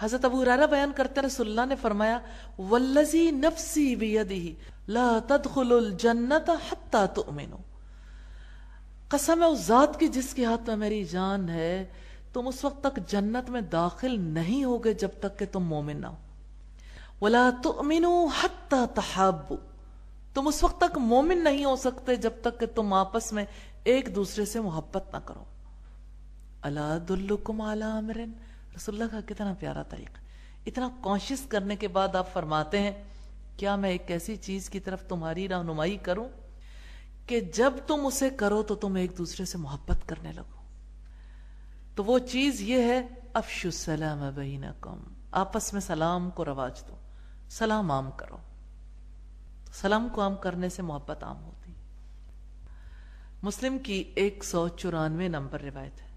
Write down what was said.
حضرت ابو ہریرہ بیان کرتے ہیں رسول اللہ نے فرمایا والذی نفسی بیدہ لا تدخل الجنت حتی تؤمنو قسم ہے اس ذات کی جس کے ہاتھ میں میری جان ہے تم اس وقت تک جنت میں داخل نہیں ہوگے جب تک کہ تم مومن نہ ہو ولا تؤمنو حتی تحابو تم اس وقت تک مومن نہیں ہو سکتے جب تک کہ تم آپس میں ایک دوسرے سے محبت نہ کرو اللہ دلکم علی امرن رسول اللہ کا کتنا پیارا طریقہ اتنا کانشیس کرنے کے بعد آپ فرماتے ہیں کیا میں ایک ایسی چیز کی طرف تمہاری رہنمائی کروں کہ جب تم اسے کرو تو تم ایک دوسرے سے محبت کرنے لگو تو وہ چیز یہ ہے افش السلام بینکم آپس میں سلام کو رواج دو سلام عام کرو سلام کو عام کرنے سے محبت عام ہوتی مسلم کی ایک سو چورانوے نمبر روایت ہے